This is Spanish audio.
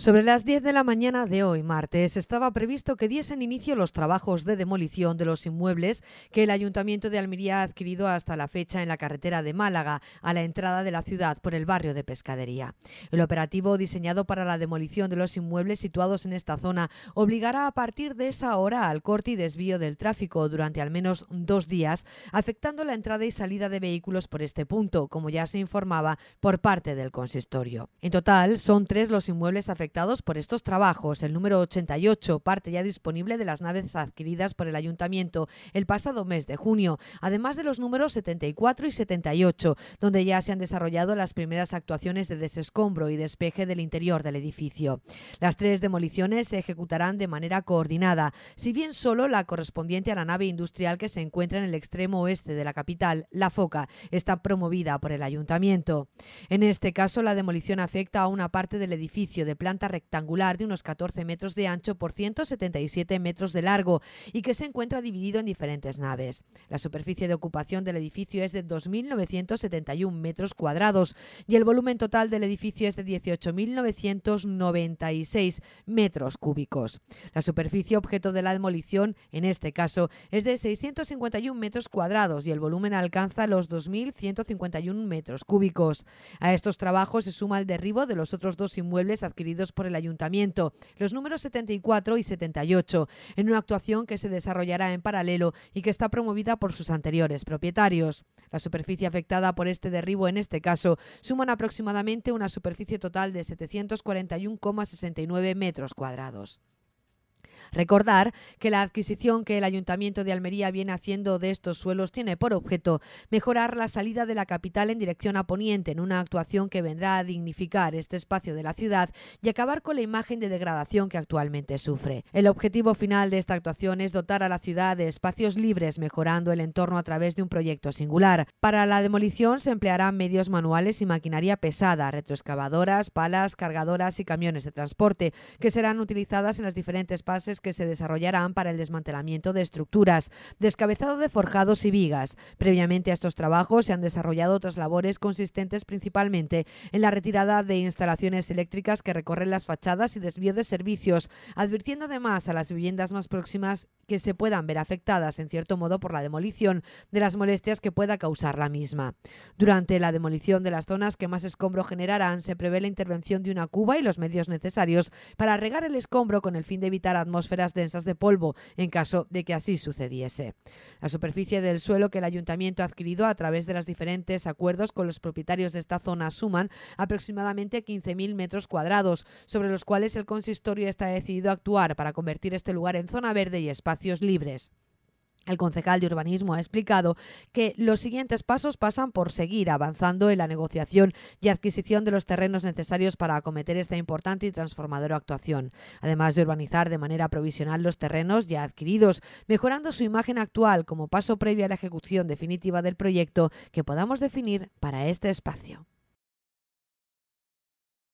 Sobre las 10 de la mañana de hoy, martes, estaba previsto que diesen inicio los trabajos de demolición de los inmuebles que el Ayuntamiento de Almería ha adquirido hasta la fecha en la carretera de Málaga, a la entrada de la ciudad por el barrio de Pescadería. El operativo diseñado para la demolición de los inmuebles situados en esta zona obligará a partir de esa hora al corte y desvío del tráfico durante al menos dos días, afectando la entrada y salida de vehículos por este punto, como ya se informaba por parte del consistorio. En total, son tres los inmuebles afectados por estos trabajos. El número 88 parte ya disponible de las naves adquiridas por el ayuntamiento el pasado mes de junio, además de los números 74 y 78, donde ya se han desarrollado las primeras actuaciones de desescombro y despeje del interior del edificio. Las tres demoliciones se ejecutarán de manera coordinada, si bien solo la correspondiente a la nave industrial que se encuentra en el extremo oeste de la capital, La Foca, está promovida por el ayuntamiento. En este caso, la demolición afecta a una parte del edificio de planta rectangular de unos 14 metros de ancho por 177 metros de largo y que se encuentra dividido en diferentes naves. La superficie de ocupación del edificio es de 2.971 metros cuadrados y el volumen total del edificio es de 18.996 metros cúbicos. La superficie objeto de la demolición, en este caso, es de 651 metros cuadrados y el volumen alcanza los 2.151 metros cúbicos. A estos trabajos se suma el derribo de los otros dos inmuebles adquiridos por el ayuntamiento, los números 74 y 78, en una actuación que se desarrollará en paralelo y que está promovida por sus anteriores propietarios. La superficie afectada por este derribo en este caso suman aproximadamente una superficie total de 741,69 metros cuadrados. Recordar que la adquisición que el Ayuntamiento de Almería viene haciendo de estos suelos tiene por objeto mejorar la salida de la capital en dirección a Poniente, en una actuación que vendrá a dignificar este espacio de la ciudad y acabar con la imagen de degradación que actualmente sufre. El objetivo final de esta actuación es dotar a la ciudad de espacios libres, mejorando el entorno a través de un proyecto singular. Para la demolición se emplearán medios manuales y maquinaria pesada, retroexcavadoras, palas, cargadoras y camiones de transporte, que serán utilizadas en las diferentes fases que se desarrollarán para el desmantelamiento de estructuras, descabezado de forjados y vigas. Previamente a estos trabajos se han desarrollado otras labores consistentes principalmente en la retirada de instalaciones eléctricas que recorren las fachadas y desvío de servicios, advirtiendo además a las viviendas más próximas que se puedan ver afectadas en cierto modo por la demolición de las molestias que pueda causar la misma. Durante la demolición de las zonas que más escombro generarán se prevé la intervención de una cuba y los medios necesarios para regar el escombro con el fin de evitar atmósferas densas de polvo, en caso de que así sucediese. La superficie del suelo que el ayuntamiento ha adquirido a través de los diferentes acuerdos con los propietarios de esta zona suman aproximadamente 15.000 metros cuadrados, sobre los cuales el consistorio está decidido a actuar para convertir este lugar en zona verde y espacios libres. El concejal de urbanismo ha explicado que los siguientes pasos pasan por seguir avanzando en la negociación y adquisición de los terrenos necesarios para acometer esta importante y transformadora actuación, además de urbanizar de manera provisional los terrenos ya adquiridos, mejorando su imagen actual como paso previo a la ejecución definitiva del proyecto que podamos definir para este espacio.